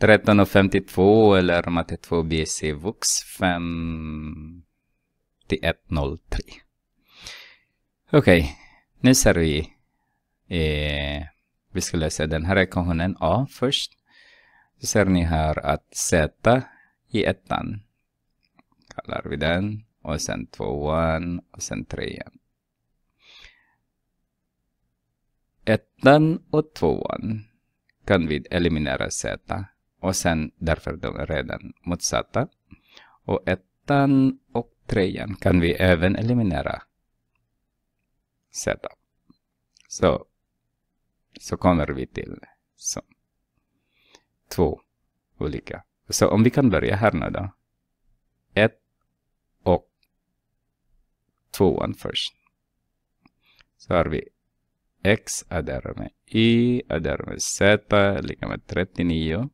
13.52 eller matte 2 bc Vux 5103. Okej, okay. nu ser vi. Eh, vi ska lösa den här ekvationen A först. Så ser ni här att Z i ettan kallar vi den och sen tvåan och sen trean. Ettan och tvåan kan vi eliminera Z och sen därför de är redan motsatta. Och ettan och trean kan vi även eliminera z. Så, så kommer vi till så, två olika. Så om vi kan börja här nu då. Ett och tvåan först. Så har vi x adderar med y adderar med z lika med 39.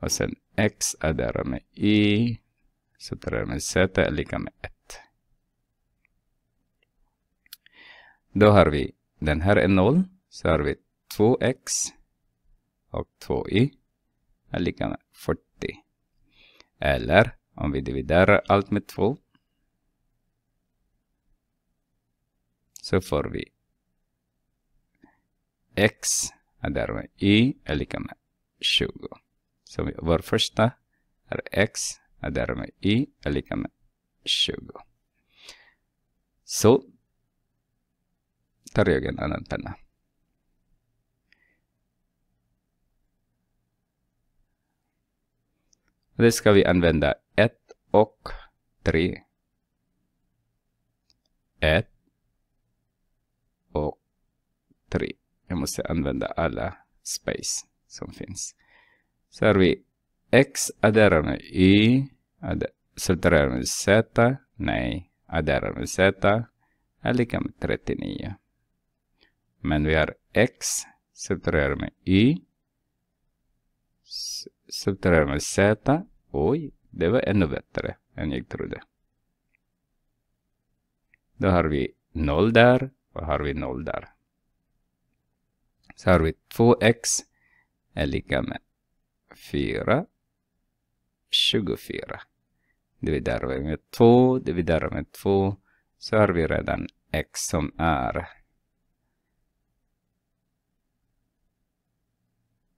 Och sen x adderar med y. jag med z är lika med 1. Då har vi den här är 0. Så har vi 2x och 2y är lika med 40. Eller om vi dividerar allt med 2 så får vi x är med y är lika med 20. Så vår första är x och därmed y är lika med 20. Så tar jag en annan penna. Och det ska vi använda 1 och 3. 1 och 3. Jag måste använda alla space som finns serve X aderano Y, ad, med Z, nej, adderar med Z är lika med 39. Men vi har X, subtraherar med Y, subtraherar med Z, oj, det var ännu bättre än jag trodde. Då har vi 0 där och har vi 0 där. Så har vi 2x är lika med 4, 24. Dividerar vi med 2, dividerar med 2, så har vi redan x som är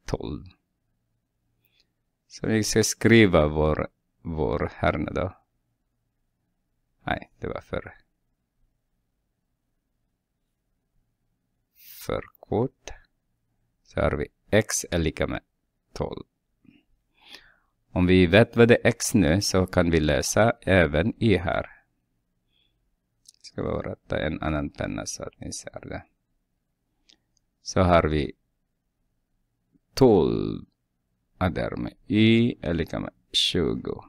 12. Så vi ska skriva vår, vår härna då. Nej, det var för, för kort. Så har vi x är lika med 12. Om vi vet vad det är x nu så kan vi läsa även i här. ska bara rätta en annan penna så att ni ser det. Så har vi 12 och därmed y är lika med 20.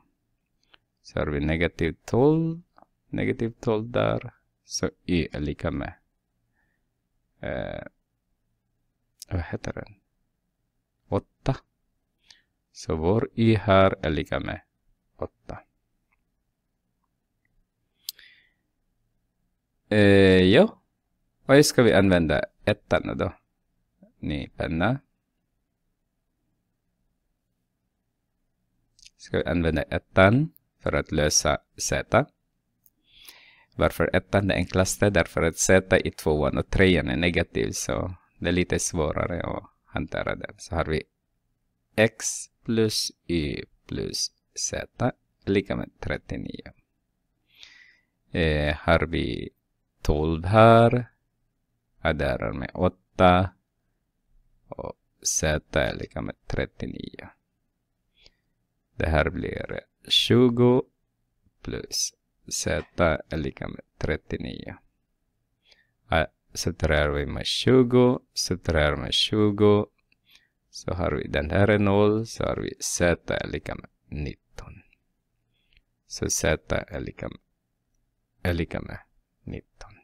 Så har vi negativ 12, negativ 12 där, så y är lika med eh, vad heter den? 8. Så vår i här är lika med 8. Eh, ja, och ska vi använda ettan då? Ny penna. Ska vi använda ettan för att lösa z. Varför ettan är enklaste? Därför att z i tvåan och trean är negativ så det är lite svårare att hantera den. Så har vi x plus y plus z lika med 39. Eh, har vi 12 här. Adderar med 8. Och z är lika med 39. Det här blir 20 plus z är lika med 39. Eh, subtraherar vi med 20, subtraherar med 20 så har vi den här är 0, så har vi z är lika med 19. Så z är lika med, är lika med 19.